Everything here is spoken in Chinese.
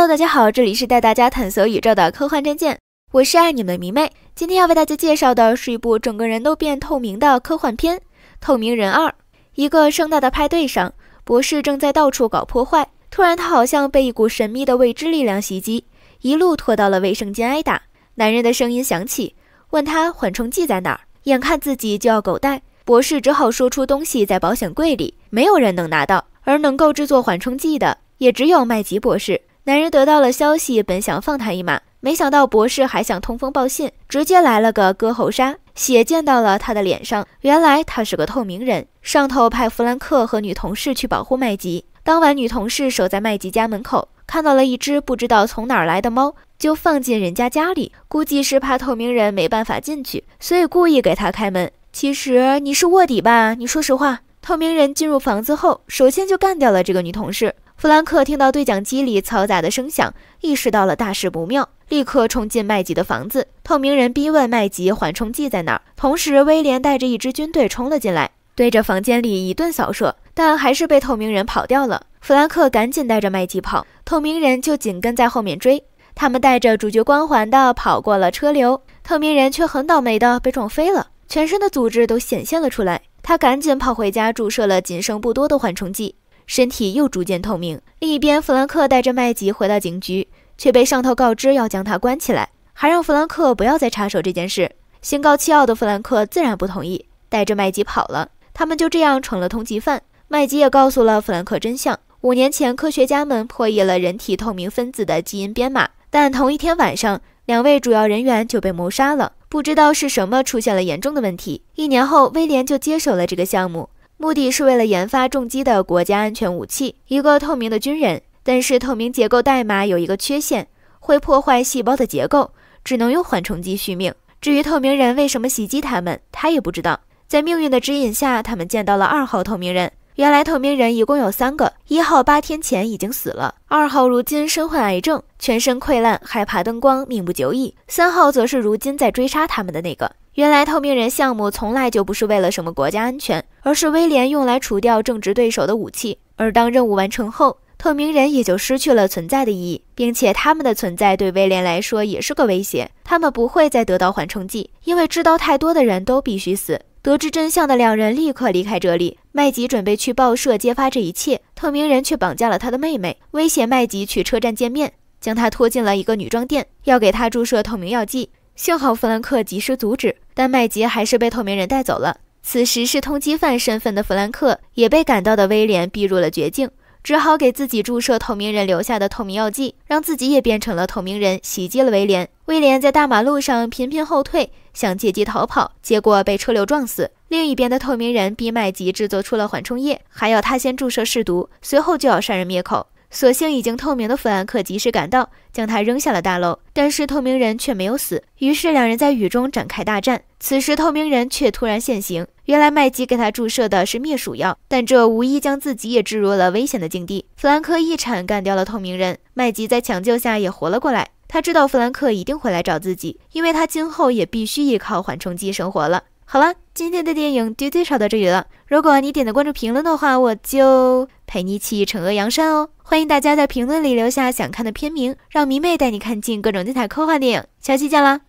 Hello，大家好，这里是带大家探索宇宙的科幻战舰，我是爱你们的迷妹。今天要为大家介绍的是一部整个人都变透明的科幻片《透明人二》。一个盛大的派对上，博士正在到处搞破坏，突然他好像被一股神秘的未知力量袭击，一路拖到了卫生间挨打。男人的声音响起，问他缓冲剂在哪儿，眼看自己就要狗带，博士只好说出东西在保险柜里，没有人能拿到，而能够制作缓冲剂的也只有麦吉博士。男人得到了消息，本想放他一马，没想到博士还想通风报信，直接来了个割喉杀，血溅到了他的脸上。原来他是个透明人，上头派弗兰克和女同事去保护麦吉。当晚，女同事守在麦吉家门口，看到了一只不知道从哪儿来的猫，就放进人家家里。估计是怕透明人没办法进去，所以故意给他开门。其实你是卧底吧？你说实话。透明人进入房子后，首先就干掉了这个女同事。弗兰克听到对讲机里嘈杂的声响，意识到了大事不妙，立刻冲进麦吉的房子。透明人逼问麦吉缓冲剂在哪，儿，同时威廉带着一支军队冲了进来，对着房间里一顿扫射，但还是被透明人跑掉了。弗兰克赶紧带着麦吉跑，透明人就紧跟在后面追。他们带着主角光环的跑过了车流，透明人却很倒霉的被撞飞了，全身的组织都显现了出来。他赶紧跑回家注射了仅剩不多的缓冲剂。身体又逐渐透明。另一边，弗兰克带着麦吉回到警局，却被上头告知要将他关起来，还让弗兰克不要再插手这件事。心高气傲的弗兰克自然不同意，带着麦吉跑了。他们就这样成了通缉犯。麦吉也告诉了弗兰克真相：五年前，科学家们破译了人体透明分子的基因编码，但同一天晚上，两位主要人员就被谋杀了。不知道是什么出现了严重的问题。一年后，威廉就接手了这个项目。目的是为了研发重击的国家安全武器，一个透明的军人。但是透明结构代码有一个缺陷，会破坏细胞的结构，只能用缓冲剂续命。至于透明人为什么袭击他们，他也不知道。在命运的指引下，他们见到了二号透明人。原来透明人一共有三个，一号八天前已经死了，二号如今身患癌症，全身溃烂，害怕灯光，命不久矣。三号则是如今在追杀他们的那个。原来透明人项目从来就不是为了什么国家安全，而是威廉用来除掉政治对手的武器。而当任务完成后，透明人也就失去了存在的意义，并且他们的存在对威廉来说也是个威胁。他们不会再得到缓冲剂，因为知道太多的人都必须死。得知真相的两人立刻离开这里。麦吉准备去报社揭发这一切，透明人却绑架了他的妹妹，威胁麦吉去车站见面，将他拖进了一个女装店，要给他注射透明药剂。幸好弗兰克及时阻止。但麦吉还是被透明人带走了。此时是通缉犯身份的弗兰克也被赶到的威廉逼入了绝境，只好给自己注射透明人留下的透明药剂，让自己也变成了透明人，袭击了威廉。威廉在大马路上频频后退，想借机逃跑，结果被车流撞死。另一边的透明人逼麦吉制作出了缓冲液，还要他先注射试毒，随后就要杀人灭口。所幸已经透明的弗兰克及时赶到，将他扔下了大楼。但是透明人却没有死，于是两人在雨中展开大战。此时透明人却突然现形，原来麦吉给他注射的是灭鼠药，但这无疑将自己也置入了危险的境地。弗兰克一铲干掉了透明人，麦吉在抢救下也活了过来。他知道弗兰克一定会来找自己，因为他今后也必须依靠缓冲剂生活了。好了，今天的电影就介绍到这里了。如果你点的关注评论的话，我就陪你一起惩恶扬善哦。欢迎大家在评论里留下想看的片名，让迷妹带你看尽各种精彩科幻电影。下期见啦！